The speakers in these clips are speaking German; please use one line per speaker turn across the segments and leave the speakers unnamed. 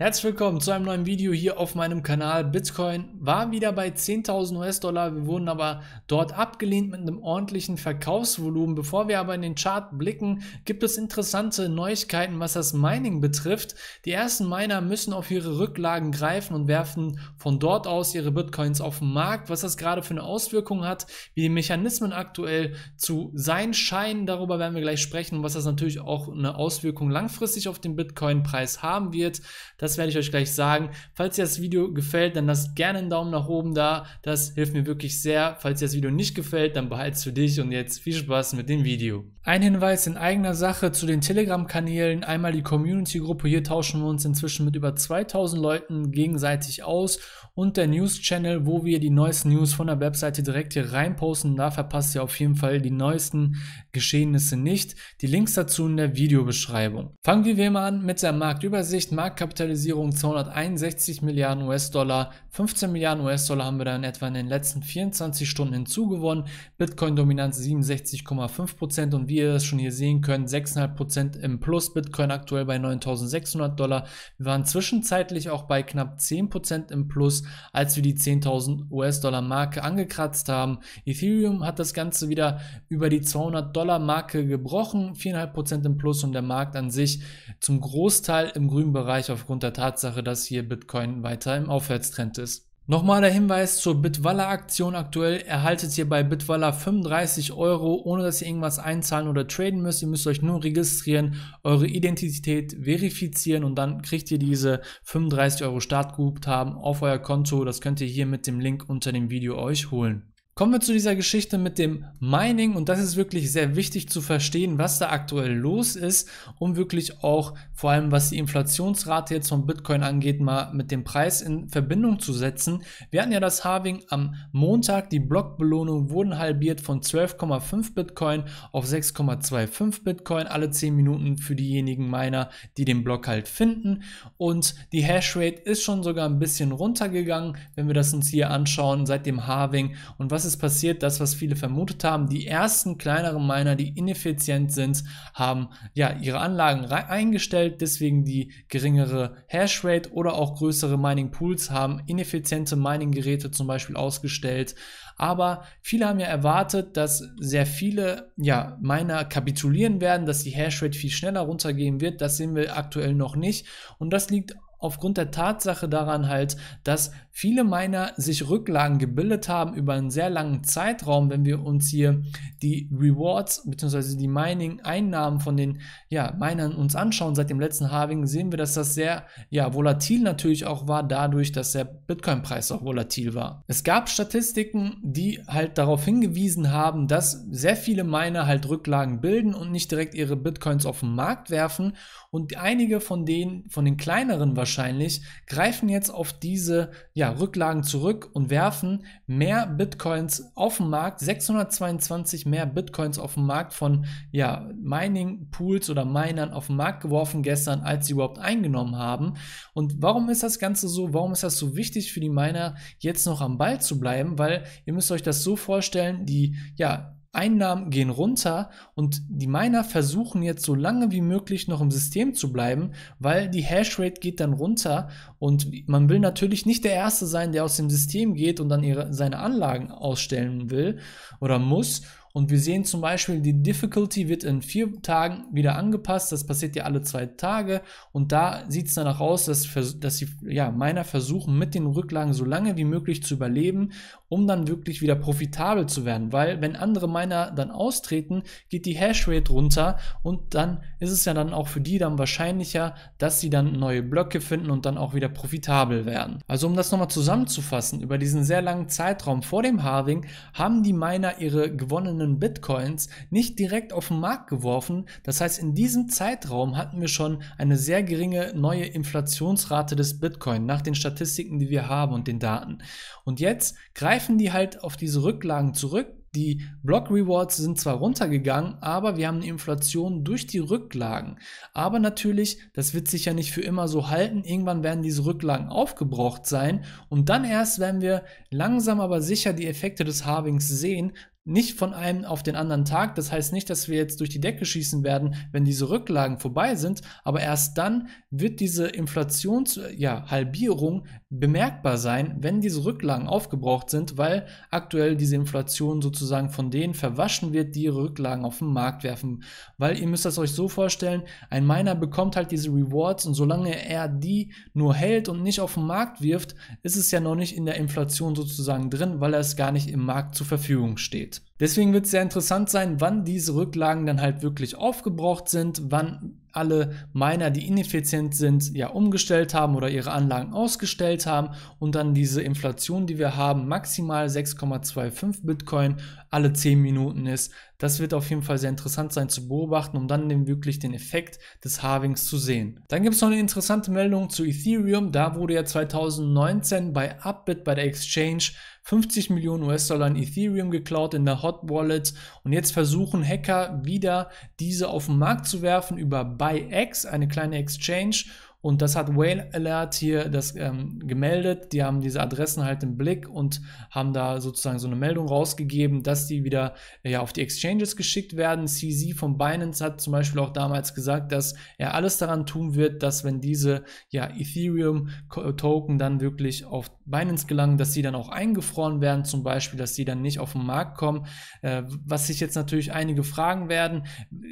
Herzlich willkommen zu einem neuen Video hier auf meinem Kanal. Bitcoin war wieder bei 10.000 US-Dollar. Wir wurden aber dort abgelehnt mit einem ordentlichen Verkaufsvolumen. Bevor wir aber in den Chart blicken, gibt es interessante Neuigkeiten, was das Mining betrifft. Die ersten Miner müssen auf ihre Rücklagen greifen und werfen von dort aus ihre Bitcoins auf den Markt. Was das gerade für eine Auswirkung hat, wie die Mechanismen aktuell zu sein scheinen, darüber werden wir gleich sprechen, was das natürlich auch eine Auswirkung langfristig auf den Bitcoin-Preis haben wird. Das das werde ich euch gleich sagen. Falls dir das Video gefällt, dann lasst gerne einen Daumen nach oben da. Das hilft mir wirklich sehr. Falls dir das Video nicht gefällt, dann behalte es für dich und jetzt viel Spaß mit dem Video. Ein Hinweis in eigener Sache zu den Telegram-Kanälen. Einmal die Community-Gruppe. Hier tauschen wir uns inzwischen mit über 2000 Leuten gegenseitig aus und der News-Channel, wo wir die neuesten News von der Webseite direkt hier reinposten. Da verpasst ihr auf jeden Fall die neuesten Geschehnisse nicht. Die Links dazu in der Videobeschreibung. Fangen wir wie immer an mit der Marktübersicht. Marktkapitalisierung 261 Milliarden US-Dollar. 15 Milliarden US-Dollar haben wir dann etwa in den letzten 24 Stunden hinzugewonnen. Bitcoin-Dominanz 67,5% und wie ihr das schon hier sehen könnt, 6,5% im Plus. Bitcoin aktuell bei 9.600 Dollar. Wir waren zwischenzeitlich auch bei knapp 10% im Plus, als wir die 10.000 US-Dollar-Marke angekratzt haben. Ethereum hat das Ganze wieder über die 200 Dollar Dollar-Marke gebrochen, 4,5% im Plus und der Markt an sich zum Großteil im grünen Bereich aufgrund der Tatsache, dass hier Bitcoin weiter im Aufwärtstrend ist. Nochmal der Hinweis zur Bitwalla-Aktion aktuell. Erhaltet ihr bei Bitwalla 35 Euro, ohne dass ihr irgendwas einzahlen oder traden müsst. Ihr müsst euch nur registrieren, eure Identität verifizieren und dann kriegt ihr diese 35 Euro Startguthaben auf euer Konto. Das könnt ihr hier mit dem Link unter dem Video euch holen. Kommen wir zu dieser Geschichte mit dem Mining und das ist wirklich sehr wichtig zu verstehen, was da aktuell los ist, um wirklich auch vor allem was die Inflationsrate jetzt von Bitcoin angeht, mal mit dem Preis in Verbindung zu setzen. Wir hatten ja das Harving am Montag, die Blockbelohnungen wurden halbiert von 12,5 Bitcoin auf 6,25 Bitcoin alle 10 Minuten für diejenigen Miner, die den Block halt finden und die Hashrate ist schon sogar ein bisschen runtergegangen, wenn wir das uns hier anschauen seit dem Harving und was ist passiert? Das, was viele vermutet haben. Die ersten kleineren Miner, die ineffizient sind, haben ja ihre Anlagen eingestellt, deswegen die geringere Hashrate oder auch größere Mining Pools haben ineffiziente Mining Geräte zum Beispiel ausgestellt. Aber viele haben ja erwartet, dass sehr viele ja, Miner kapitulieren werden, dass die Hashrate viel schneller runtergehen wird. Das sehen wir aktuell noch nicht. Und das liegt aufgrund der Tatsache daran halt, dass viele Miner sich Rücklagen gebildet haben über einen sehr langen Zeitraum, wenn wir uns hier die Rewards bzw. die Mining-Einnahmen von den ja, Minern uns anschauen seit dem letzten Halving, sehen wir, dass das sehr ja, volatil natürlich auch war, dadurch, dass der Bitcoin-Preis auch volatil war. Es gab Statistiken, die halt darauf hingewiesen haben, dass sehr viele Miner halt Rücklagen bilden und nicht direkt ihre Bitcoins auf den Markt werfen und einige von denen, von den kleineren wahrscheinlich, wahrscheinlich, greifen jetzt auf diese ja, Rücklagen zurück und werfen mehr Bitcoins auf den Markt, 622 mehr Bitcoins auf den Markt von ja, Mining-Pools oder Minern auf den Markt geworfen gestern, als sie überhaupt eingenommen haben. Und warum ist das Ganze so? Warum ist das so wichtig für die Miner, jetzt noch am Ball zu bleiben? Weil ihr müsst euch das so vorstellen, die ja, Einnahmen gehen runter und die Miner versuchen jetzt so lange wie möglich noch im System zu bleiben, weil die Hashrate geht dann runter und man will natürlich nicht der Erste sein, der aus dem System geht und dann ihre, seine Anlagen ausstellen will oder muss. Und wir sehen zum Beispiel, die Difficulty wird in vier Tagen wieder angepasst. Das passiert ja alle zwei Tage. Und da sieht es danach aus, dass, dass die ja, Miner versuchen, mit den Rücklagen so lange wie möglich zu überleben um dann wirklich wieder profitabel zu werden. Weil wenn andere Miner dann austreten, geht die Hashrate runter und dann ist es ja dann auch für die dann wahrscheinlicher, dass sie dann neue Blöcke finden und dann auch wieder profitabel werden. Also um das nochmal zusammenzufassen, über diesen sehr langen Zeitraum vor dem Harving haben die Miner ihre gewonnenen Bitcoins nicht direkt auf den Markt geworfen. Das heißt, in diesem Zeitraum hatten wir schon eine sehr geringe neue Inflationsrate des Bitcoin nach den Statistiken, die wir haben und den Daten. Und jetzt greift greifen die halt auf diese Rücklagen zurück. Die Block Rewards sind zwar runtergegangen, aber wir haben eine Inflation durch die Rücklagen. Aber natürlich, das wird sich ja nicht für immer so halten. Irgendwann werden diese Rücklagen aufgebraucht sein und dann erst werden wir langsam aber sicher die Effekte des Harvings sehen, nicht von einem auf den anderen Tag. Das heißt nicht, dass wir jetzt durch die Decke schießen werden, wenn diese Rücklagen vorbei sind, aber erst dann wird diese Inflationshalbierung ja, bemerkbar sein, wenn diese Rücklagen aufgebraucht sind, weil aktuell diese Inflation sozusagen von denen verwaschen wird, die ihre Rücklagen auf den Markt werfen. Weil ihr müsst das euch so vorstellen, ein Miner bekommt halt diese Rewards und solange er die nur hält und nicht auf den Markt wirft, ist es ja noch nicht in der Inflation sozusagen drin, weil er es gar nicht im Markt zur Verfügung steht. Deswegen wird es sehr interessant sein, wann diese Rücklagen dann halt wirklich aufgebraucht sind, wann alle Miner, die ineffizient sind, ja umgestellt haben oder ihre Anlagen ausgestellt haben und dann diese Inflation, die wir haben, maximal 6,25 Bitcoin alle 10 Minuten ist, das wird auf jeden Fall sehr interessant sein zu beobachten, um dann den, wirklich den Effekt des Harvings zu sehen. Dann gibt es noch eine interessante Meldung zu Ethereum. Da wurde ja 2019 bei Upbit bei der Exchange 50 Millionen US-Dollar in Ethereum geklaut in der Hot Wallet und jetzt versuchen Hacker wieder diese auf den Markt zu werfen über BuyX, eine kleine Exchange und das hat Whale Alert hier das ähm, gemeldet. Die haben diese Adressen halt im Blick und haben da sozusagen so eine Meldung rausgegeben, dass die wieder äh, ja, auf die Exchanges geschickt werden. CZ von Binance hat zum Beispiel auch damals gesagt, dass er alles daran tun wird, dass wenn diese ja, Ethereum-Token äh, dann wirklich auf Binance gelangen, dass sie dann auch eingefroren werden, zum Beispiel, dass sie dann nicht auf den Markt kommen. Äh, was sich jetzt natürlich einige fragen werden,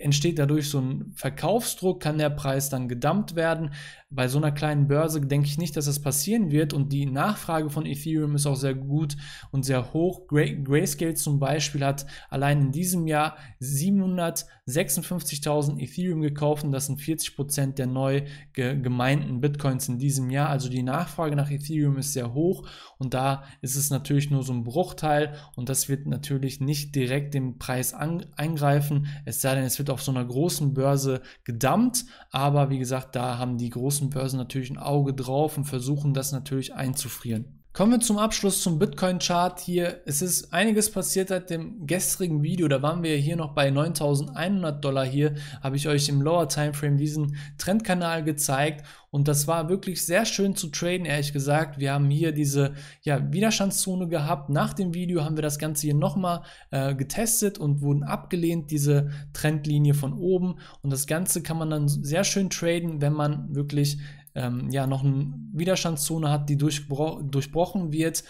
entsteht dadurch so ein Verkaufsdruck, kann der Preis dann gedumpt werden? Bei so einer kleinen Börse denke ich nicht, dass das passieren wird und die Nachfrage von Ethereum ist auch sehr gut und sehr hoch. Grayscale zum Beispiel hat allein in diesem Jahr 756.000 Ethereum gekauft und das sind 40% Prozent der neu gemeinten Bitcoins in diesem Jahr. Also die Nachfrage nach Ethereum ist sehr hoch und da ist es natürlich nur so ein Bruchteil und das wird natürlich nicht direkt den Preis eingreifen, es sei denn, es wird auf so einer großen Börse gedumpt. aber wie gesagt, da haben die großen Börsen natürlich ein Auge drauf und versuchen das natürlich einzufrieren. Kommen wir zum Abschluss zum Bitcoin-Chart hier. Es ist einiges passiert seit dem gestrigen Video. Da waren wir hier noch bei 9100 Dollar hier. Habe ich euch im Lower Timeframe diesen Trendkanal gezeigt. Und das war wirklich sehr schön zu traden, ehrlich gesagt. Wir haben hier diese ja, Widerstandszone gehabt. Nach dem Video haben wir das Ganze hier nochmal äh, getestet und wurden abgelehnt, diese Trendlinie von oben. Und das Ganze kann man dann sehr schön traden, wenn man wirklich ähm, ja noch eine Widerstandszone hat, die durchbro durchbrochen wird.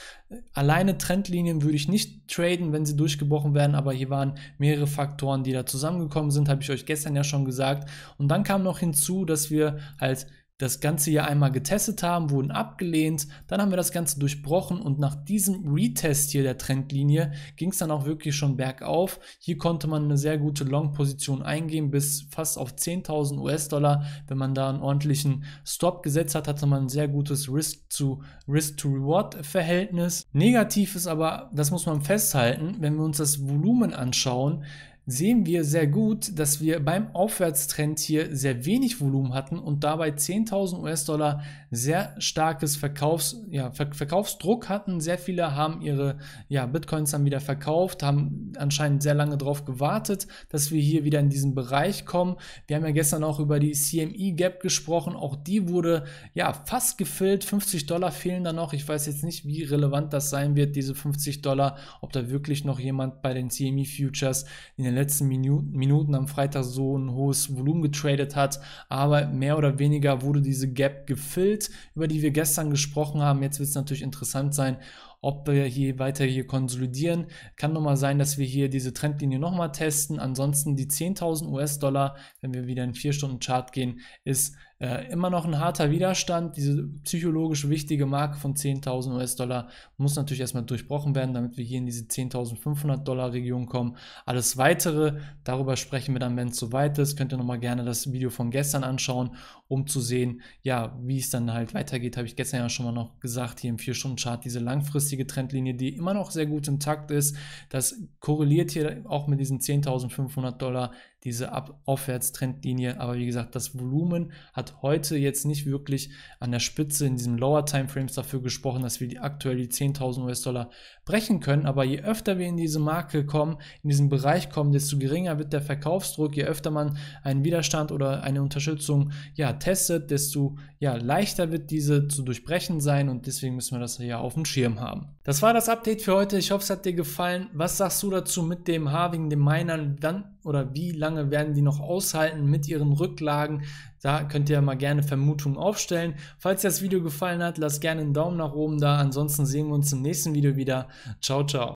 Alleine Trendlinien würde ich nicht traden, wenn sie durchgebrochen werden, aber hier waren mehrere Faktoren, die da zusammengekommen sind, habe ich euch gestern ja schon gesagt. Und dann kam noch hinzu, dass wir halt das Ganze hier einmal getestet haben, wurden abgelehnt. Dann haben wir das Ganze durchbrochen und nach diesem Retest hier der Trendlinie ging es dann auch wirklich schon bergauf. Hier konnte man eine sehr gute Long-Position eingehen bis fast auf 10.000 US-Dollar. Wenn man da einen ordentlichen Stop gesetzt hat, hatte man ein sehr gutes Risk-to-Risk-to-Reward-Verhältnis. Negativ ist aber, das muss man festhalten, wenn wir uns das Volumen anschauen, sehen wir sehr gut, dass wir beim Aufwärtstrend hier sehr wenig Volumen hatten und dabei 10.000 US-Dollar sehr starkes Verkaufs, ja, Verkaufsdruck hatten. Sehr viele haben ihre ja, Bitcoins dann wieder verkauft, haben anscheinend sehr lange darauf gewartet, dass wir hier wieder in diesen Bereich kommen. Wir haben ja gestern auch über die CME Gap gesprochen. Auch die wurde ja fast gefüllt. 50 Dollar fehlen da noch. Ich weiß jetzt nicht, wie relevant das sein wird, diese 50 Dollar, ob da wirklich noch jemand bei den CME Futures in den letzten Minuten, Minuten am Freitag so ein hohes Volumen getradet hat. Aber mehr oder weniger wurde diese Gap gefüllt, über die wir gestern gesprochen haben. Jetzt wird es natürlich interessant sein, ob wir hier weiter hier konsolidieren. Kann nochmal sein, dass wir hier diese Trendlinie nochmal testen. Ansonsten die 10.000 US-Dollar, wenn wir wieder in 4-Stunden-Chart gehen, ist äh, immer noch ein harter Widerstand. Diese psychologisch wichtige Marke von 10.000 US-Dollar muss natürlich erstmal durchbrochen werden, damit wir hier in diese 10.500 Dollar-Region kommen. Alles Weitere, darüber sprechen wir dann, wenn es soweit ist. Könnt ihr nochmal gerne das Video von gestern anschauen, um zu sehen, ja, wie es dann halt weitergeht. Habe ich gestern ja schon mal noch gesagt, hier im 4-Stunden-Chart diese langfristige kurzfristige Trendlinie, die immer noch sehr gut intakt ist. Das korreliert hier auch mit diesen 10.500 Dollar diese Aufwärtstrendlinie. Aber wie gesagt, das Volumen hat heute jetzt nicht wirklich an der Spitze in diesem Lower Timeframes dafür gesprochen, dass wir die aktuell die 10.000 US-Dollar brechen können. Aber je öfter wir in diese Marke kommen, in diesen Bereich kommen, desto geringer wird der Verkaufsdruck. Je öfter man einen Widerstand oder eine Unterstützung ja, testet, desto ja, leichter wird diese zu durchbrechen sein. Und deswegen müssen wir das hier auf dem Schirm haben. Das war das Update für heute. Ich hoffe, es hat dir gefallen. Was sagst du dazu mit dem H dem Minern? Dann oder wie lange werden die noch aushalten mit ihren Rücklagen? Da könnt ihr mal gerne Vermutungen aufstellen. Falls dir das Video gefallen hat, lasst gerne einen Daumen nach oben da. Ansonsten sehen wir uns im nächsten Video wieder. Ciao, ciao.